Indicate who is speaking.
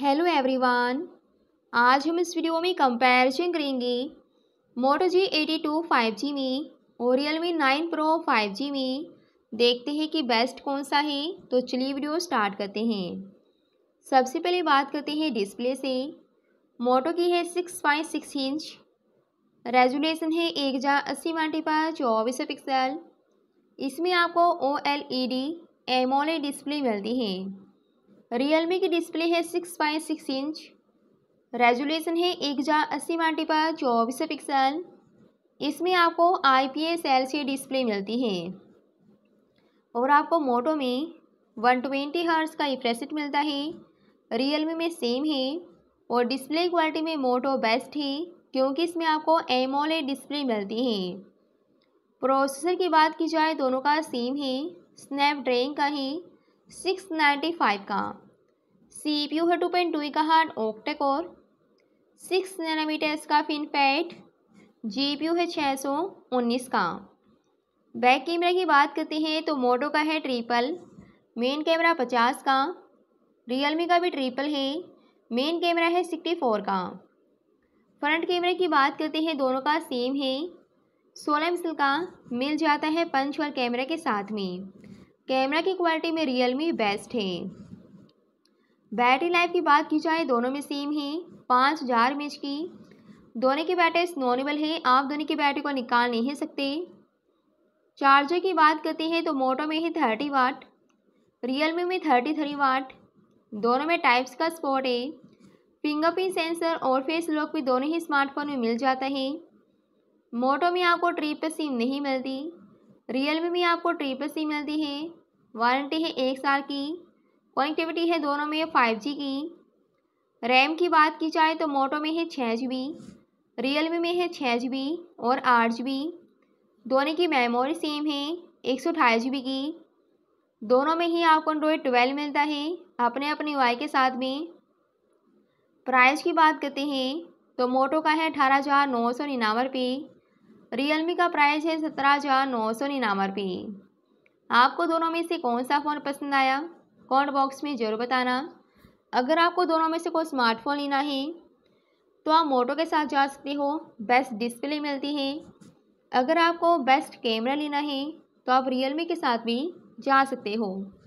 Speaker 1: hello everyone आज हम इस वीडियो में कंपैरिजन करेंगे Moto G eighty two five G में और Realme nine pro five G में देखते हैं कि बेस्ट कौन सा है तो चलिए वीडियो स्टार्ट करते हैं सबसे पहले बात करते हैं डिस्प्ले से मोटो की है six point six inch resolution है एक हज़ार अस्सी माटी पर चौबीस पिक्सल इसमें आपको O L E D amoled display मिलती है रियलमी की डिस्प्ले है six point six inch resolution है एक हज़ार अस्सी माटी पर चौबीस पिक्सल इसमें आपको I P S L C display मिलती है और आपको मोटो में वन ट्वेंटी हर्स का रिफ्रेशेट मिलता है रियलमी में सेम है और डिस्प्ले क्वालिटी में मोटो बेस्ट है क्योंकि इसमें आपको एमोले डिस्प्ले मिलती है प्रोसेसर की बात की जाए दोनों का सेम है स्नैपड्रैगन का ही सिक्स नाइन्टी फाइव का सी पी यू है टू पॉइंट टू का हार्ट ऑक्टेकोर सिक्स नैनोमीटर इसका फिनपैट जी पी यू है छः सौ उन्नीस का बैक कैमरा की बात करते हैं तो मोटो का है ट्रिपल मेन कैमरा पचास का रियलमी का भी ट्रिपल है मेन कैमरा है सिक्सटी फोर का फ्रंट कैमरे की बात करते हैं दोनों का सेम है सोलह मिसल का मिल जाता है पंच और कैमरे के साथ में कैमरा की क्वालिटी में रियलमी बेस्ट है बैटरी लाइफ की बात की जाए दोनों में सेम है पाँच हज़ार एम की दोनों की बैटरी स्नोनेबल है आप दोनों की बैटरी को निकाल नहीं सकते चार्जर की बात करते हैं तो मोटो में है थर्टी वाट रियलमी में थर्टी थ्री वाट दोनों में टाइप्स का स्पॉट है फिंगरप्रिंट सेंसर और फेस लॉक भी दोनों ही स्मार्टफोन में मिल जाता है मोटो में आपको ट्रिपल सिम नहीं मिलती रियलमी में आपको ट्रिपल सिम मिलती है वारंटी है एक साल की कनेक्टिविटी है दोनों में फाइव जी की रैम की बात की जाए तो मोटो में है छः जी बी रियलमी में है छः जी बी और आठ जी बी दोनों की मेमोरी सेम है एक सौ अठाईस जी बी की दोनों में ही आपको एंड्रॉयड ट्वेल्व मिलता है अपने अपने वाई के साथ में प्राइस की बात करते हैं तो मोटो का है अठारह हज़ार नौ सौ निन्यानवे रुपये रियलमी का प्राइस है सत्रह हज़ार नौ सौ निन्यानवे रुपये आपको दोनों में से कौन सा फ़ोन पसंद आया कमेंट बॉक्स में ज़रूर बताना अगर आपको दोनों में से कोई स्मार्टफोन लेना है तो आप मोटो के साथ जा सकते हो बेस्ट डिस्प्ले मिलती है अगर आपको बेस्ट कैमरा लेना है तो आप रियल के साथ भी जा सकते हो